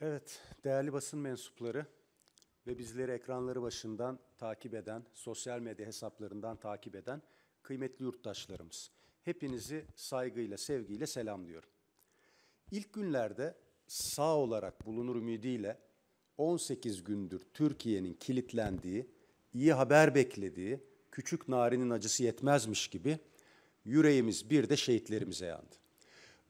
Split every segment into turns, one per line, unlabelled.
Evet, değerli basın mensupları ve bizleri ekranları başından takip eden, sosyal medya hesaplarından takip eden kıymetli yurttaşlarımız. Hepinizi saygıyla, sevgiyle selamlıyorum. İlk günlerde sağ olarak bulunur ümidiyle 18 gündür Türkiye'nin kilitlendiği, iyi haber beklediği, küçük narinin acısı yetmezmiş gibi yüreğimiz bir de şehitlerimize yandı.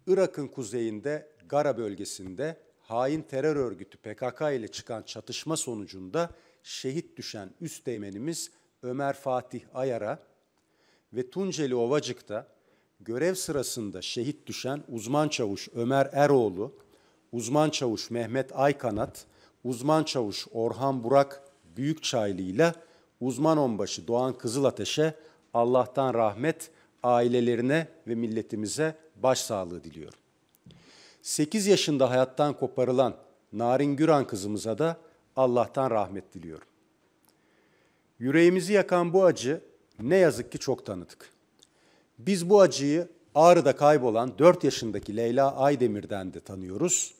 Irak'ın kuzeyinde Gara bölgesinde hain terör örgütü PKK ile çıkan çatışma sonucunda şehit düşen üsteğmenimiz Ömer Fatih Ayar'a ve Tunceli Ovacık'ta görev sırasında şehit düşen uzman çavuş Ömer Eroğlu, uzman çavuş Mehmet Aykanat, uzman çavuş Orhan Burak Büyükçaylı ile uzman onbaşı Doğan Kızılateş'e Allah'tan rahmet ailelerine ve milletimize başsağlığı diliyorum. 8 yaşında hayattan koparılan Narin Güran kızımıza da Allah'tan rahmet diliyorum. Yüreğimizi yakan bu acı ne yazık ki çok tanıdık. Biz bu acıyı Ağrı'da kaybolan 4 yaşındaki Leyla Aydemir'den de tanıyoruz.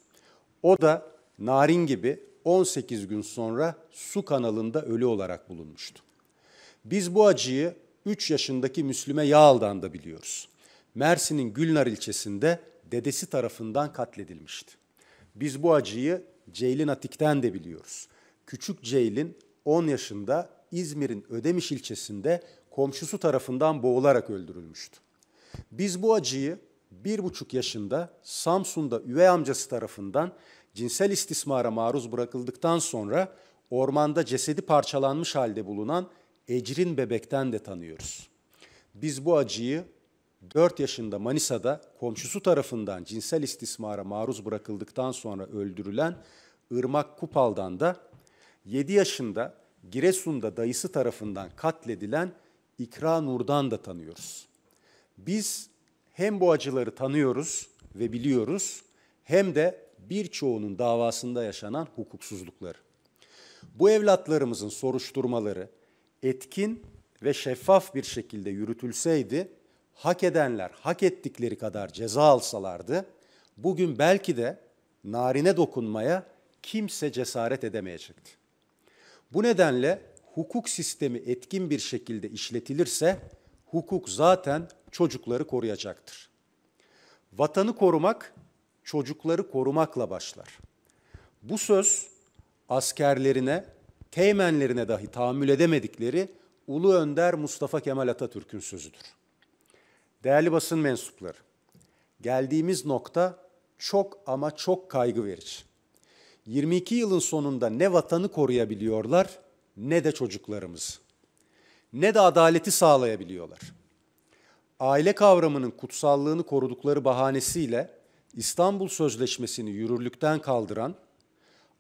O da Narin gibi 18 gün sonra su kanalında ölü olarak bulunmuştu. Biz bu acıyı 3 yaşındaki Müslüme Yağal'dan da biliyoruz. Mersin'in Gülnar ilçesinde dedesi tarafından katledilmişti. Biz bu acıyı Ceylin Atik'ten de biliyoruz. Küçük Ceylin 10 yaşında İzmir'in Ödemiş ilçesinde komşusu tarafından boğularak öldürülmüştü. Biz bu acıyı bir buçuk yaşında Samsun'da üvey amcası tarafından cinsel istismara maruz bırakıldıktan sonra ormanda cesedi parçalanmış halde bulunan Ecrin bebekten de tanıyoruz. Biz bu acıyı 4 yaşında Manisa'da komşusu tarafından cinsel istismara maruz bırakıldıktan sonra öldürülen Irmak Kupal'dan da 7 yaşında Giresun'da dayısı tarafından katledilen İkra Nur'dan da tanıyoruz. Biz hem bu acıları tanıyoruz ve biliyoruz hem de birçoğunun davasında yaşanan hukuksuzlukları. Bu evlatlarımızın soruşturmaları etkin ve şeffaf bir şekilde yürütülseydi hak edenler hak ettikleri kadar ceza alsalardı bugün belki de narine dokunmaya kimse cesaret edemeyecekti. Bu nedenle hukuk sistemi etkin bir şekilde işletilirse hukuk zaten çocukları koruyacaktır. Vatanı korumak çocukları korumakla başlar. Bu söz askerlerine, teğmenlerine dahi tahammül edemedikleri Ulu Önder Mustafa Kemal Atatürk'ün sözüdür. Değerli basın mensupları, geldiğimiz nokta çok ama çok kaygı verici. 22 yılın sonunda ne vatanı koruyabiliyorlar ne de çocuklarımız. Ne de adaleti sağlayabiliyorlar. Aile kavramının kutsallığını korudukları bahanesiyle İstanbul Sözleşmesi'ni yürürlükten kaldıran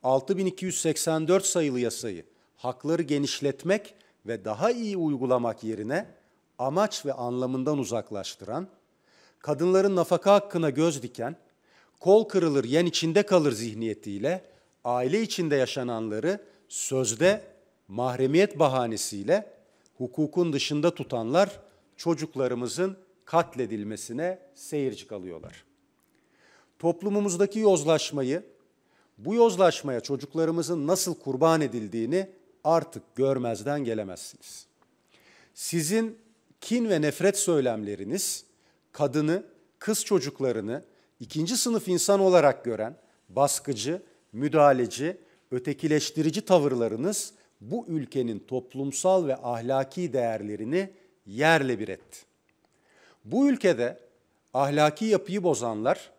6284 sayılı yasayı hakları genişletmek ve daha iyi uygulamak yerine amaç ve anlamından uzaklaştıran, kadınların nafaka hakkına göz diken, kol kırılır yen içinde kalır zihniyetiyle aile içinde yaşananları sözde mahremiyet bahanesiyle hukukun dışında tutanlar çocuklarımızın katledilmesine seyirci kalıyorlar. Toplumumuzdaki yozlaşmayı, bu yozlaşmaya çocuklarımızın nasıl kurban edildiğini artık görmezden gelemezsiniz. Sizin kin ve nefret söylemleriniz kadını, kız çocuklarını ikinci sınıf insan olarak gören baskıcı, müdahaleci, ötekileştirici tavırlarınız bu ülkenin toplumsal ve ahlaki değerlerini yerle bir etti. Bu ülkede ahlaki yapıyı bozanlar,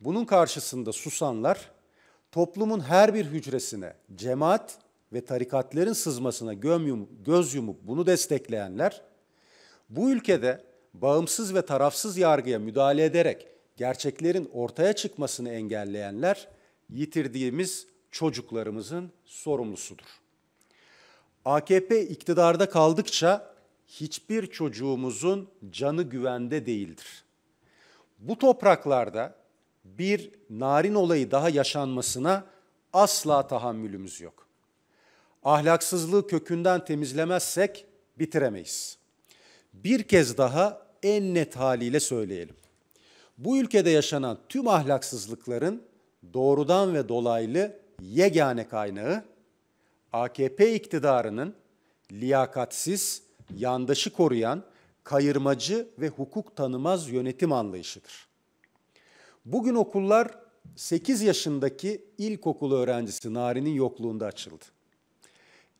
bunun karşısında susanlar, toplumun her bir hücresine cemaat ve tarikatların sızmasına göz yumup bunu destekleyenler, bu ülkede bağımsız ve tarafsız yargıya müdahale ederek gerçeklerin ortaya çıkmasını engelleyenler yitirdiğimiz çocuklarımızın sorumlusudur. AKP iktidarda kaldıkça hiçbir çocuğumuzun canı güvende değildir. Bu topraklarda bir narin olayı daha yaşanmasına asla tahammülümüz yok. Ahlaksızlığı kökünden temizlemezsek bitiremeyiz.'' bir kez daha en net haliyle söyleyelim. Bu ülkede yaşanan tüm ahlaksızlıkların doğrudan ve dolaylı yegane kaynağı AKP iktidarının liyakatsiz, yandaşı koruyan, kayırmacı ve hukuk tanımaz yönetim anlayışıdır. Bugün okullar 8 yaşındaki ilkokul öğrencisi Nari'nin yokluğunda açıldı.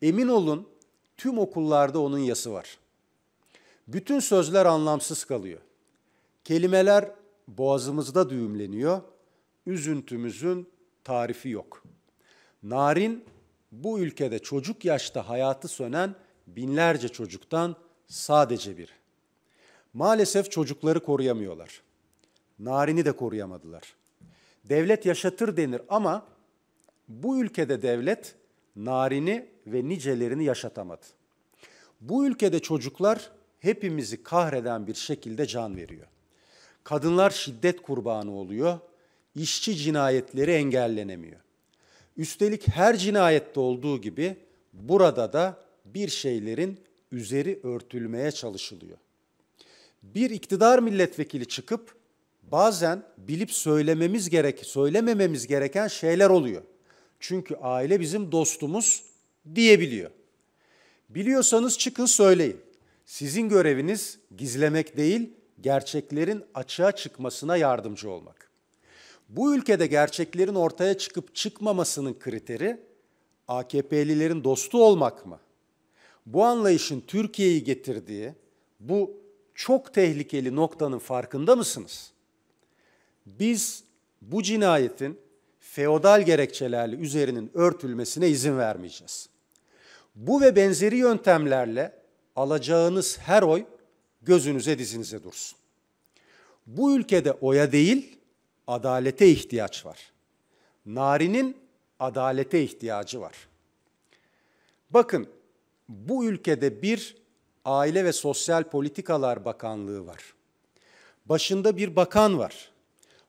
Emin olun tüm okullarda onun yası var. Bütün sözler anlamsız kalıyor. Kelimeler boğazımızda düğümleniyor. Üzüntümüzün tarifi yok. Narin bu ülkede çocuk yaşta hayatı sönen binlerce çocuktan sadece biri. Maalesef çocukları koruyamıyorlar. Narin'i de koruyamadılar. Devlet yaşatır denir ama bu ülkede devlet narini ve nicelerini yaşatamadı. Bu ülkede çocuklar hepimizi kahreden bir şekilde can veriyor. Kadınlar şiddet kurbanı oluyor, işçi cinayetleri engellenemiyor. Üstelik her cinayette olduğu gibi burada da bir şeylerin üzeri örtülmeye çalışılıyor. Bir iktidar milletvekili çıkıp bazen bilip söylememiz gerek, söylemememiz gereken şeyler oluyor. Çünkü aile bizim dostumuz diyebiliyor. Biliyorsanız çıkın söyleyin. Sizin göreviniz gizlemek değil, gerçeklerin açığa çıkmasına yardımcı olmak. Bu ülkede gerçeklerin ortaya çıkıp çıkmamasının kriteri AKP'lilerin dostu olmak mı? Bu anlayışın Türkiye'yi getirdiği bu çok tehlikeli noktanın farkında mısınız? Biz bu cinayetin feodal gerekçelerle üzerinin örtülmesine izin vermeyeceğiz. Bu ve benzeri yöntemlerle alacağınız her oy gözünüze dizinize dursun. Bu ülkede oya değil, adalete ihtiyaç var. Narinin adalete ihtiyacı var. Bakın, bu ülkede bir Aile ve Sosyal Politikalar Bakanlığı var. Başında bir bakan var.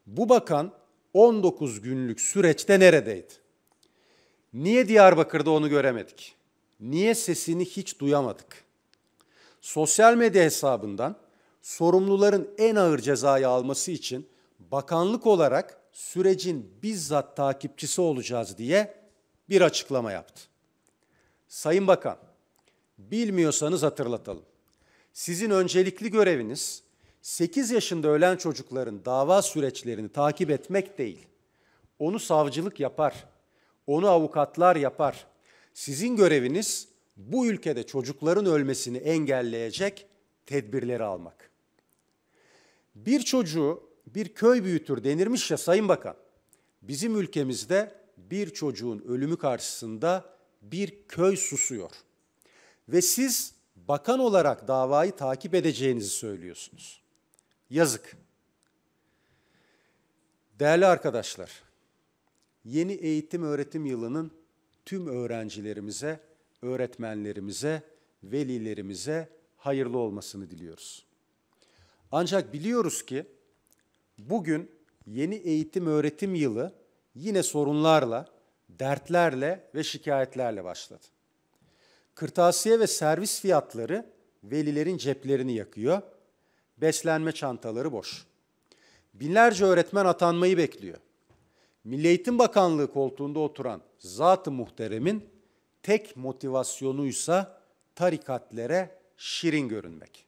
Bu bakan 19 günlük süreçte neredeydi? Niye Diyarbakır'da onu göremedik? Niye sesini hiç duyamadık? sosyal medya hesabından sorumluların en ağır cezayı alması için bakanlık olarak sürecin bizzat takipçisi olacağız diye bir açıklama yaptı. Sayın Bakan, bilmiyorsanız hatırlatalım. Sizin öncelikli göreviniz 8 yaşında ölen çocukların dava süreçlerini takip etmek değil. Onu savcılık yapar, onu avukatlar yapar. Sizin göreviniz bu ülkede çocukların ölmesini engelleyecek tedbirleri almak. Bir çocuğu bir köy büyütür denirmiş ya Sayın Bakan. Bizim ülkemizde bir çocuğun ölümü karşısında bir köy susuyor. Ve siz bakan olarak davayı takip edeceğinizi söylüyorsunuz. Yazık. Değerli arkadaşlar, yeni eğitim öğretim yılının tüm öğrencilerimize öğretmenlerimize, velilerimize hayırlı olmasını diliyoruz. Ancak biliyoruz ki bugün yeni eğitim öğretim yılı yine sorunlarla, dertlerle ve şikayetlerle başladı. Kırtasiye ve servis fiyatları velilerin ceplerini yakıyor. Beslenme çantaları boş. Binlerce öğretmen atanmayı bekliyor. Milli Eğitim Bakanlığı koltuğunda oturan zat-ı muhteremin tek motivasyonuysa tarikatlere şirin görünmek.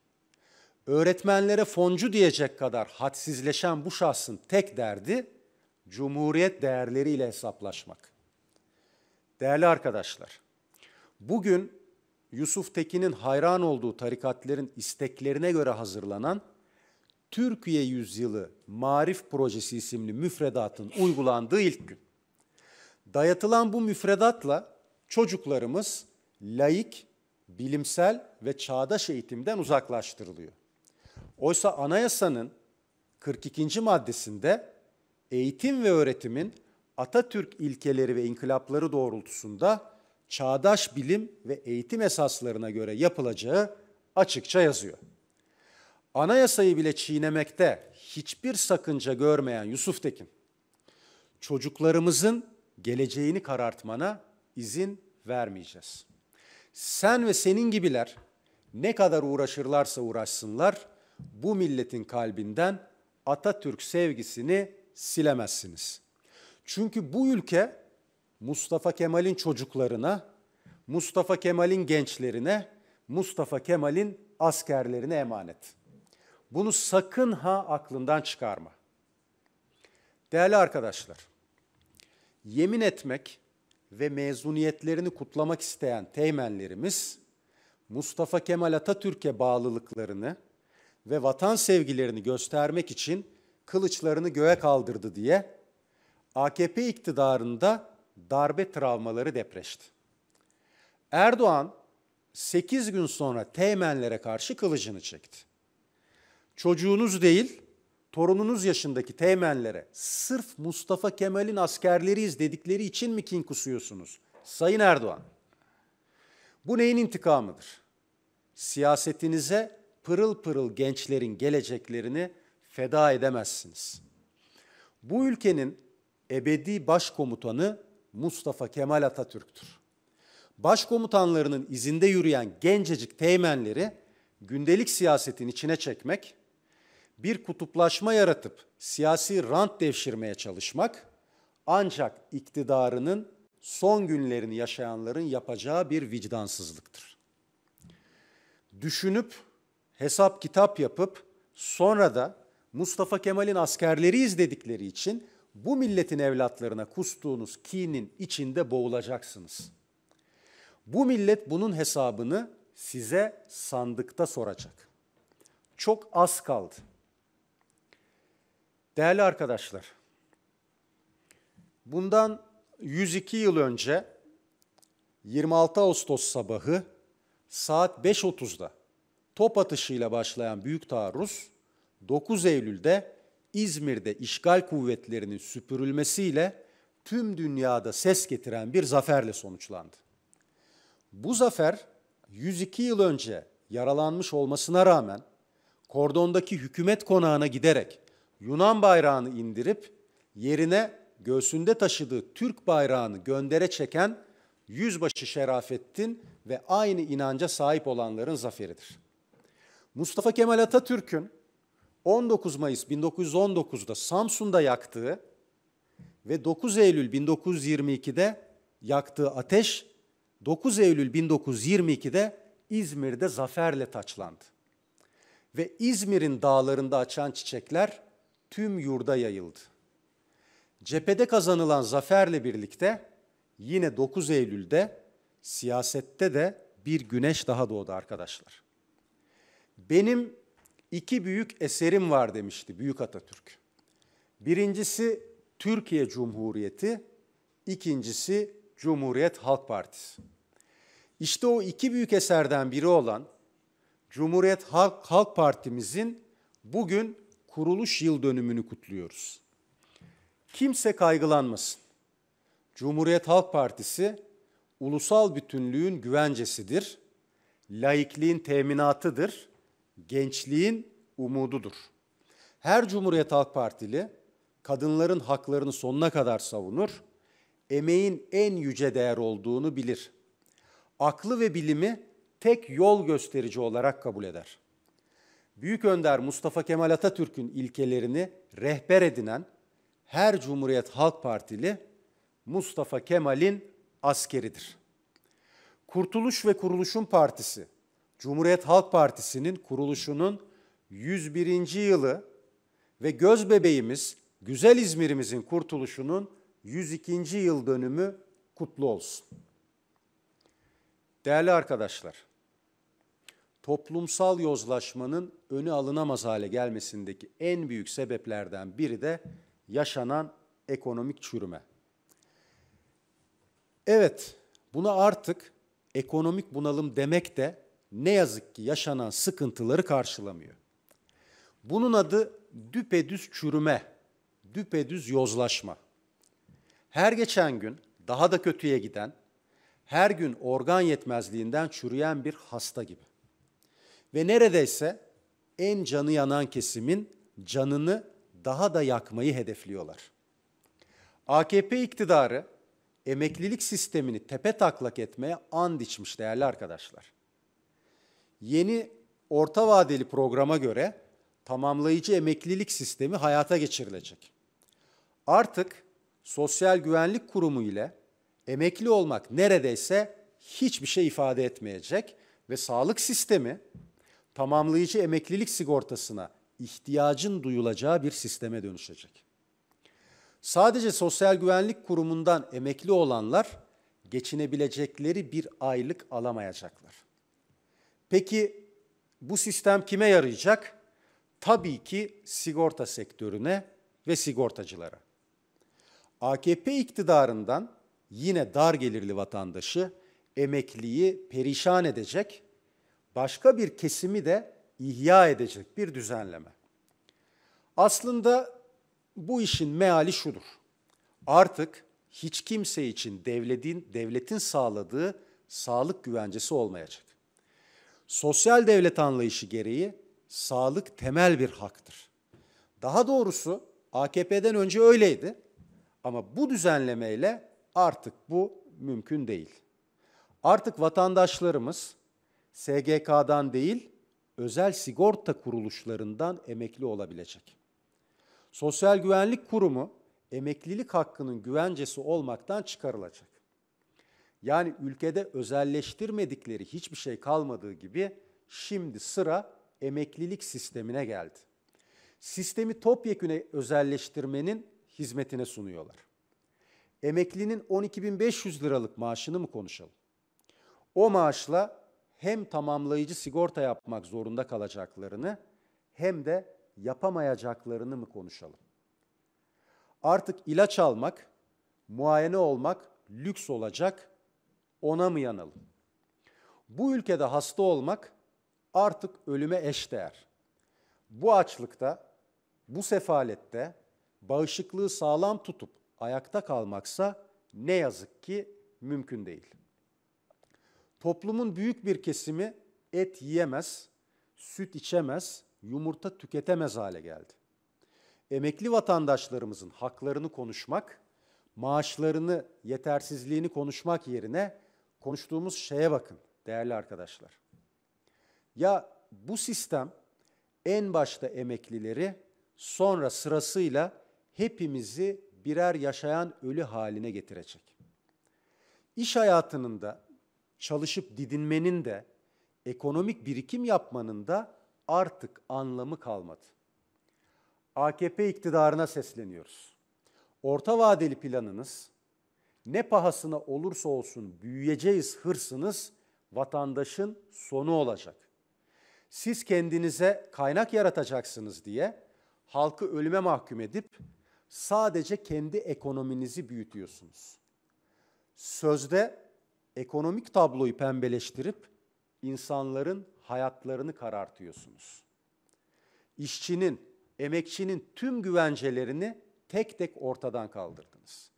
Öğretmenlere foncu diyecek kadar hadsizleşen bu şahsın tek derdi cumhuriyet değerleriyle hesaplaşmak. Değerli arkadaşlar, bugün Yusuf Tekin'in hayran olduğu tarikatların isteklerine göre hazırlanan Türkiye Yüzyılı Marif Projesi isimli müfredatın uygulandığı ilk gün. Dayatılan bu müfredatla çocuklarımız laik, bilimsel ve çağdaş eğitimden uzaklaştırılıyor. Oysa anayasanın 42. maddesinde eğitim ve öğretimin Atatürk ilkeleri ve inkılapları doğrultusunda çağdaş bilim ve eğitim esaslarına göre yapılacağı açıkça yazıyor. Anayasayı bile çiğnemekte hiçbir sakınca görmeyen Yusuf Tekin, çocuklarımızın geleceğini karartmana izin vermeyeceğiz. Sen ve senin gibiler ne kadar uğraşırlarsa uğraşsınlar bu milletin kalbinden Atatürk sevgisini silemezsiniz. Çünkü bu ülke Mustafa Kemal'in çocuklarına, Mustafa Kemal'in gençlerine, Mustafa Kemal'in askerlerine emanet. Bunu sakın ha aklından çıkarma. Değerli arkadaşlar, yemin etmek ve mezuniyetlerini kutlamak isteyen teğmenlerimiz Mustafa Kemal Atatürk'e bağlılıklarını ve vatan sevgilerini göstermek için kılıçlarını göğe kaldırdı diye AKP iktidarında darbe travmaları depreşti. Erdoğan 8 gün sonra teğmenlere karşı kılıcını çekti. Çocuğunuz değil, torununuz yaşındaki teğmenlere sırf Mustafa Kemal'in askerleriyiz dedikleri için mi kin kusuyorsunuz? Sayın Erdoğan, bu neyin intikamıdır? Siyasetinize pırıl pırıl gençlerin geleceklerini feda edemezsiniz. Bu ülkenin ebedi başkomutanı Mustafa Kemal Atatürk'tür. Başkomutanlarının izinde yürüyen gencecik teğmenleri gündelik siyasetin içine çekmek bir kutuplaşma yaratıp siyasi rant devşirmeye çalışmak ancak iktidarının son günlerini yaşayanların yapacağı bir vicdansızlıktır. Düşünüp hesap kitap yapıp sonra da Mustafa Kemal'in askerleri izledikleri için bu milletin evlatlarına kustuğunuz kinin içinde boğulacaksınız. Bu millet bunun hesabını size sandıkta soracak. Çok az kaldı. Değerli arkadaşlar, bundan 102 yıl önce 26 Ağustos sabahı saat 5.30'da top atışıyla başlayan büyük taarruz 9 Eylül'de İzmir'de işgal kuvvetlerinin süpürülmesiyle tüm dünyada ses getiren bir zaferle sonuçlandı. Bu zafer 102 yıl önce yaralanmış olmasına rağmen kordondaki hükümet konağına giderek Yunan bayrağını indirip yerine göğsünde taşıdığı Türk bayrağını göndere çeken yüzbaşı Şerafettin ve aynı inanca sahip olanların zaferidir. Mustafa Kemal Atatürk'ün 19 Mayıs 1919'da Samsun'da yaktığı ve 9 Eylül 1922'de yaktığı ateş 9 Eylül 1922'de İzmir'de zaferle taçlandı. Ve İzmir'in dağlarında açan çiçekler tüm yurda yayıldı. Cephede kazanılan zaferle birlikte yine 9 Eylül'de siyasette de bir güneş daha doğdu arkadaşlar. Benim iki büyük eserim var demişti Büyük Atatürk. Birincisi Türkiye Cumhuriyeti, ikincisi Cumhuriyet Halk Partisi. İşte o iki büyük eserden biri olan Cumhuriyet Halk, Halk Partimizin bugün kuruluş yıl dönümünü kutluyoruz. Kimse kaygılanmasın. Cumhuriyet Halk Partisi ulusal bütünlüğün güvencesidir, laikliğin teminatıdır, gençliğin umududur. Her Cumhuriyet Halk Partili kadınların haklarını sonuna kadar savunur, emeğin en yüce değer olduğunu bilir. Aklı ve bilimi tek yol gösterici olarak kabul eder.'' Büyük Önder Mustafa Kemal Atatürk'ün ilkelerini rehber edinen her Cumhuriyet Halk Partili Mustafa Kemal'in askeridir. Kurtuluş ve Kuruluşun Partisi, Cumhuriyet Halk Partisi'nin kuruluşunun 101. yılı ve gözbebeğimiz güzel İzmir'imizin kurtuluşunun 102. yıl dönümü kutlu olsun. Değerli arkadaşlar, toplumsal yozlaşmanın önü alınamaz hale gelmesindeki en büyük sebeplerden biri de yaşanan ekonomik çürüme. Evet, buna artık ekonomik bunalım demek de ne yazık ki yaşanan sıkıntıları karşılamıyor. Bunun adı düpedüz çürüme, düpedüz yozlaşma. Her geçen gün daha da kötüye giden, her gün organ yetmezliğinden çürüyen bir hasta gibi ve neredeyse en canı yanan kesimin canını daha da yakmayı hedefliyorlar. AKP iktidarı emeklilik sistemini tepe taklak etmeye and içmiş değerli arkadaşlar. Yeni orta vadeli programa göre tamamlayıcı emeklilik sistemi hayata geçirilecek. Artık Sosyal Güvenlik Kurumu ile emekli olmak neredeyse hiçbir şey ifade etmeyecek ve sağlık sistemi tamamlayıcı emeklilik sigortasına ihtiyacın duyulacağı bir sisteme dönüşecek. Sadece Sosyal Güvenlik Kurumu'ndan emekli olanlar geçinebilecekleri bir aylık alamayacaklar. Peki bu sistem kime yarayacak? Tabii ki sigorta sektörüne ve sigortacılara. AKP iktidarından yine dar gelirli vatandaşı emekliyi perişan edecek başka bir kesimi de ihya edecek bir düzenleme. Aslında bu işin meali şudur. Artık hiç kimse için devletin, devletin sağladığı sağlık güvencesi olmayacak. Sosyal devlet anlayışı gereği sağlık temel bir haktır. Daha doğrusu AKP'den önce öyleydi ama bu düzenlemeyle artık bu mümkün değil. Artık vatandaşlarımız SGK'dan değil, özel sigorta kuruluşlarından emekli olabilecek. Sosyal Güvenlik Kurumu emeklilik hakkının güvencesi olmaktan çıkarılacak. Yani ülkede özelleştirmedikleri hiçbir şey kalmadığı gibi şimdi sıra emeklilik sistemine geldi. Sistemi topyeküne özelleştirmenin hizmetine sunuyorlar. Emeklinin 12.500 liralık maaşını mı konuşalım? O maaşla hem tamamlayıcı sigorta yapmak zorunda kalacaklarını hem de yapamayacaklarını mı konuşalım? Artık ilaç almak, muayene olmak lüks olacak, ona mı yanalım? Bu ülkede hasta olmak artık ölüme eşdeğer. Bu açlıkta, bu sefalette bağışıklığı sağlam tutup ayakta kalmaksa ne yazık ki mümkün değil.'' Toplumun büyük bir kesimi et yiyemez, süt içemez, yumurta tüketemez hale geldi. Emekli vatandaşlarımızın haklarını konuşmak, maaşlarını, yetersizliğini konuşmak yerine konuştuğumuz şeye bakın değerli arkadaşlar. Ya bu sistem en başta emeklileri sonra sırasıyla hepimizi birer yaşayan ölü haline getirecek. İş hayatının da çalışıp didinmenin de ekonomik birikim yapmanın da artık anlamı kalmadı. AKP iktidarına sesleniyoruz. Orta vadeli planınız ne pahasına olursa olsun büyüyeceğiz hırsınız vatandaşın sonu olacak. Siz kendinize kaynak yaratacaksınız diye halkı ölüme mahkum edip sadece kendi ekonominizi büyütüyorsunuz. Sözde ekonomik tabloyu pembeleştirip insanların hayatlarını karartıyorsunuz. İşçinin, emekçinin tüm güvencelerini tek tek ortadan kaldırdınız.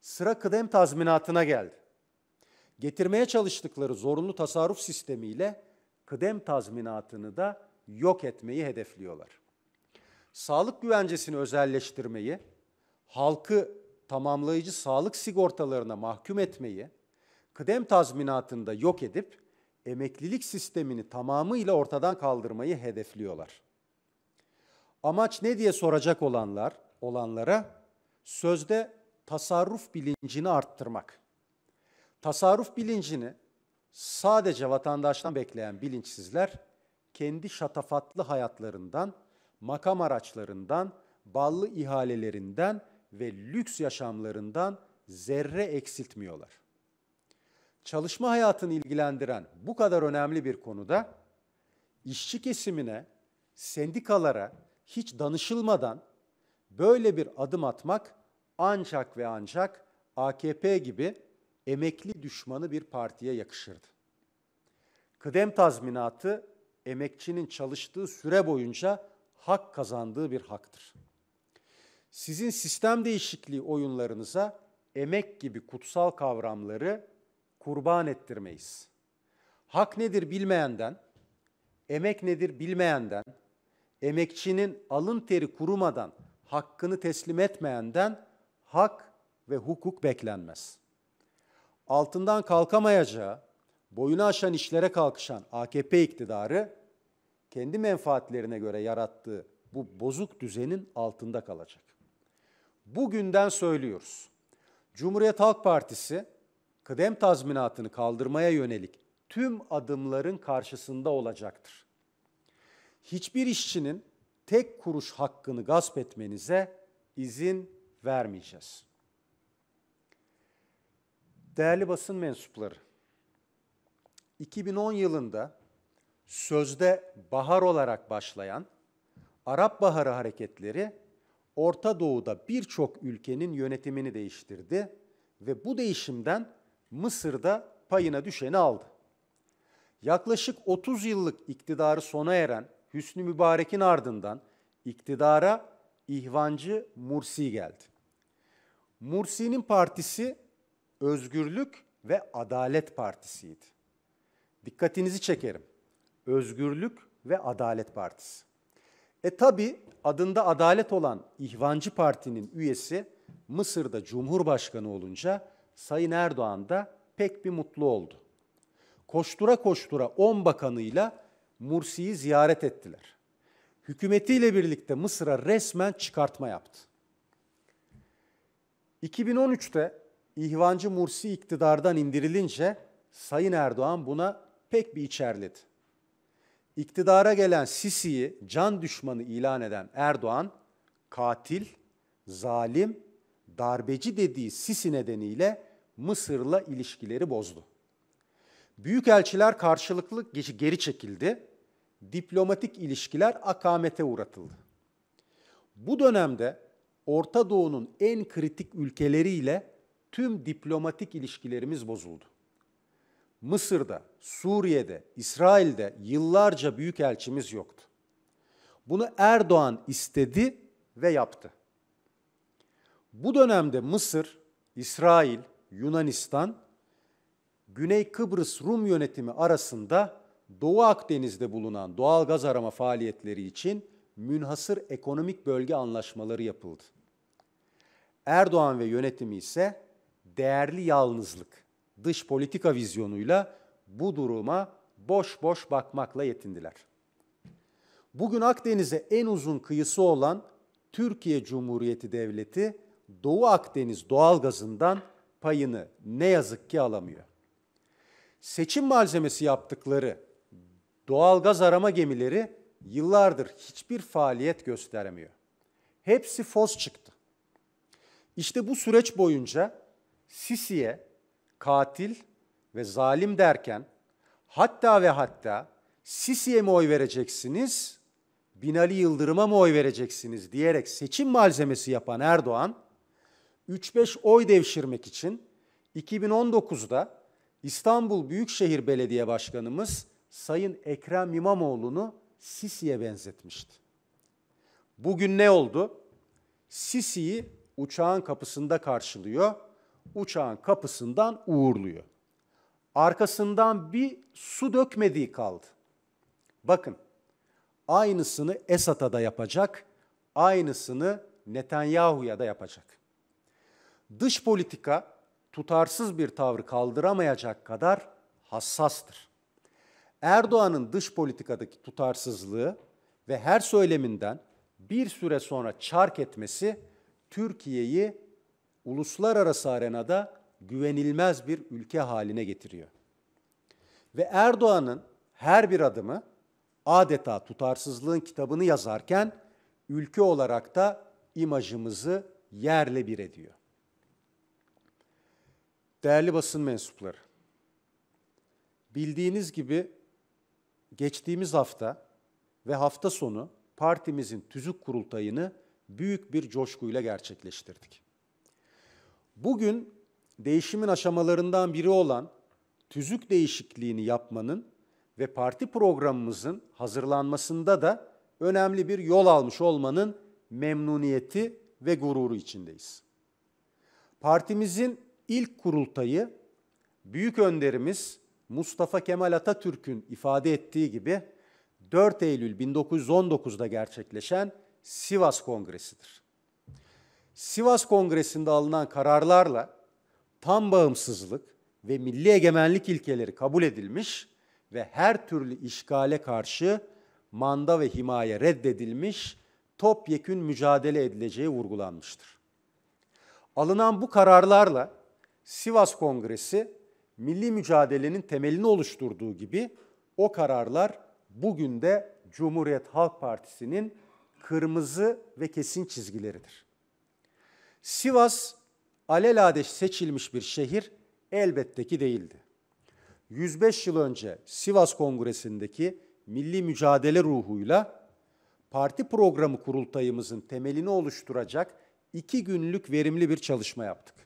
Sıra kıdem tazminatına geldi. Getirmeye çalıştıkları zorunlu tasarruf sistemiyle kıdem tazminatını da yok etmeyi hedefliyorlar. Sağlık güvencesini özelleştirmeyi, halkı tamamlayıcı sağlık sigortalarına mahkum etmeyi, kıdem tazminatında yok edip emeklilik sistemini tamamıyla ortadan kaldırmayı hedefliyorlar. Amaç ne diye soracak olanlar, olanlara sözde tasarruf bilincini arttırmak. Tasarruf bilincini sadece vatandaştan bekleyen bilinçsizler kendi şatafatlı hayatlarından, makam araçlarından, ballı ihalelerinden ve lüks yaşamlarından zerre eksiltmiyorlar çalışma hayatını ilgilendiren bu kadar önemli bir konuda işçi kesimine, sendikalara hiç danışılmadan böyle bir adım atmak ancak ve ancak AKP gibi emekli düşmanı bir partiye yakışırdı. Kıdem tazminatı emekçinin çalıştığı süre boyunca hak kazandığı bir haktır. Sizin sistem değişikliği oyunlarınıza emek gibi kutsal kavramları kurban ettirmeyiz. Hak nedir bilmeyenden, emek nedir bilmeyenden, emekçinin alın teri kurumadan hakkını teslim etmeyenden hak ve hukuk beklenmez. Altından kalkamayacağı, boyunu aşan işlere kalkışan AKP iktidarı kendi menfaatlerine göre yarattığı bu bozuk düzenin altında kalacak. Bugünden söylüyoruz. Cumhuriyet Halk Partisi kıdem tazminatını kaldırmaya yönelik tüm adımların karşısında olacaktır. Hiçbir işçinin tek kuruş hakkını gasp etmenize izin vermeyeceğiz. Değerli basın mensupları, 2010 yılında sözde bahar olarak başlayan Arap Baharı hareketleri Orta Doğu'da birçok ülkenin yönetimini değiştirdi ve bu değişimden Mısır'da payına düşeni aldı. Yaklaşık 30 yıllık iktidarı sona eren Hüsnü Mübarek'in ardından iktidara ihvancı Mursi geldi. Mursi'nin partisi Özgürlük ve Adalet Partisi'ydi. Dikkatinizi çekerim. Özgürlük ve Adalet Partisi. E tabi adında adalet olan İhvancı Parti'nin üyesi Mısır'da Cumhurbaşkanı olunca Sayın Erdoğan da pek bir mutlu oldu. Koştura koştura 10 bakanıyla Mursi'yi ziyaret ettiler. Hükümetiyle birlikte Mısır'a resmen çıkartma yaptı. 2013'te İhvancı Mursi iktidardan indirilince Sayın Erdoğan buna pek bir içerledi. İktidara gelen Sisi'yi can düşmanı ilan eden Erdoğan katil, zalim darbeci dediği Sisi nedeniyle Mısır'la ilişkileri bozdu. Büyükelçiler karşılıklı geri çekildi. Diplomatik ilişkiler akamete uğratıldı. Bu dönemde Orta Doğu'nun en kritik ülkeleriyle tüm diplomatik ilişkilerimiz bozuldu. Mısır'da, Suriye'de, İsrail'de yıllarca büyükelçimiz yoktu. Bunu Erdoğan istedi ve yaptı. Bu dönemde Mısır, İsrail, Yunanistan, Güney Kıbrıs Rum yönetimi arasında Doğu Akdeniz'de bulunan doğal gaz arama faaliyetleri için münhasır ekonomik bölge anlaşmaları yapıldı. Erdoğan ve yönetimi ise değerli yalnızlık, dış politika vizyonuyla bu duruma boş boş bakmakla yetindiler. Bugün Akdeniz'e en uzun kıyısı olan Türkiye Cumhuriyeti Devleti Doğu Akdeniz doğalgazından payını ne yazık ki alamıyor. Seçim malzemesi yaptıkları doğalgaz arama gemileri yıllardır hiçbir faaliyet gösteremiyor. Hepsi fos çıktı. İşte bu süreç boyunca Sisi'ye katil ve zalim derken hatta ve hatta Sisi'ye mi oy vereceksiniz, Binali Yıldırım'a mı oy vereceksiniz diyerek seçim malzemesi yapan Erdoğan 3-5 oy devşirmek için 2019'da İstanbul Büyükşehir Belediye Başkanımız Sayın Ekrem İmamoğlu'nu Sisi'ye benzetmişti. Bugün ne oldu? Sisi'yi uçağın kapısında karşılıyor, uçağın kapısından uğurluyor. Arkasından bir su dökmediği kaldı. Bakın, aynısını Esad'a da yapacak, aynısını Netanyahu'ya da yapacak dış politika tutarsız bir tavrı kaldıramayacak kadar hassastır. Erdoğan'ın dış politikadaki tutarsızlığı ve her söyleminden bir süre sonra çark etmesi Türkiye'yi uluslararası arenada güvenilmez bir ülke haline getiriyor. Ve Erdoğan'ın her bir adımı adeta tutarsızlığın kitabını yazarken ülke olarak da imajımızı yerle bir ediyor. Değerli basın mensupları, bildiğiniz gibi geçtiğimiz hafta ve hafta sonu partimizin tüzük kurultayını büyük bir coşkuyla gerçekleştirdik. Bugün değişimin aşamalarından biri olan tüzük değişikliğini yapmanın ve parti programımızın hazırlanmasında da önemli bir yol almış olmanın memnuniyeti ve gururu içindeyiz. Partimizin ilk kurultayı büyük önderimiz Mustafa Kemal Atatürk'ün ifade ettiği gibi 4 Eylül 1919'da gerçekleşen Sivas Kongresi'dir. Sivas Kongresi'nde alınan kararlarla tam bağımsızlık ve milli egemenlik ilkeleri kabul edilmiş ve her türlü işgale karşı manda ve himaye reddedilmiş, topyekün mücadele edileceği vurgulanmıştır. Alınan bu kararlarla Sivas Kongresi milli mücadelenin temelini oluşturduğu gibi o kararlar bugün de Cumhuriyet Halk Partisi'nin kırmızı ve kesin çizgileridir. Sivas alelade seçilmiş bir şehir elbette ki değildi. 105 yıl önce Sivas Kongresi'ndeki milli mücadele ruhuyla parti programı kurultayımızın temelini oluşturacak iki günlük verimli bir çalışma yaptık.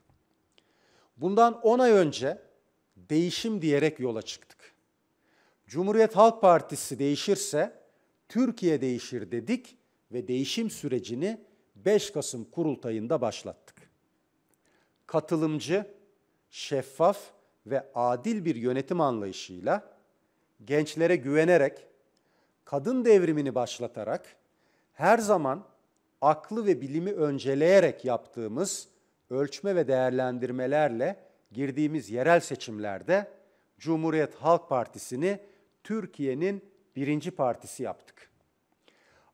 Bundan 10 ay önce değişim diyerek yola çıktık. Cumhuriyet Halk Partisi değişirse Türkiye değişir dedik ve değişim sürecini 5 Kasım kurultayında başlattık. Katılımcı, şeffaf ve adil bir yönetim anlayışıyla gençlere güvenerek, kadın devrimini başlatarak her zaman aklı ve bilimi önceleyerek yaptığımız ölçme ve değerlendirmelerle girdiğimiz yerel seçimlerde Cumhuriyet Halk Partisi'ni Türkiye'nin birinci partisi yaptık.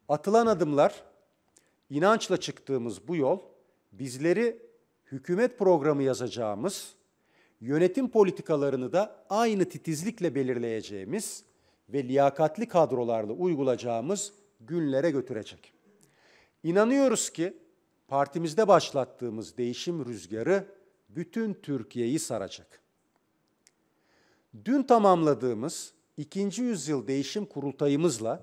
Atılan adımlar, inançla çıktığımız bu yol bizleri hükümet programı yazacağımız, yönetim politikalarını da aynı titizlikle belirleyeceğimiz ve liyakatli kadrolarla uygulayacağımız günlere götürecek. İnanıyoruz ki partimizde başlattığımız değişim rüzgarı bütün Türkiye'yi saracak. Dün tamamladığımız ikinci yüzyıl değişim kurultayımızla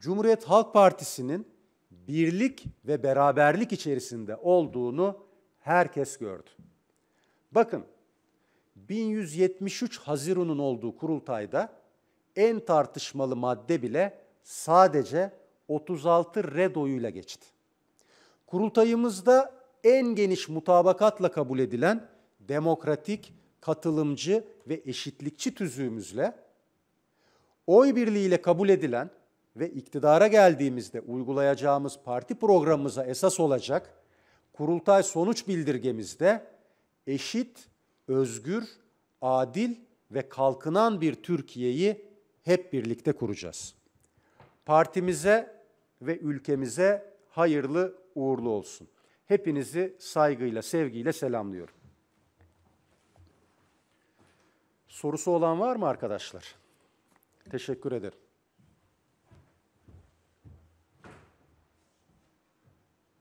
Cumhuriyet Halk Partisi'nin birlik ve beraberlik içerisinde olduğunu herkes gördü. Bakın 1173 Haziran'ın olduğu kurultayda en tartışmalı madde bile sadece 36 red oyuyla geçti. Kurultayımızda en geniş mutabakatla kabul edilen demokratik, katılımcı ve eşitlikçi tüzüğümüzle oy birliğiyle kabul edilen ve iktidara geldiğimizde uygulayacağımız parti programımıza esas olacak kurultay sonuç bildirgemizde eşit, özgür, adil ve kalkınan bir Türkiye'yi hep birlikte kuracağız. Partimize ve ülkemize hayırlı uğurlu olsun. Hepinizi saygıyla, sevgiyle selamlıyorum. Sorusu olan var mı arkadaşlar? Teşekkür ederim.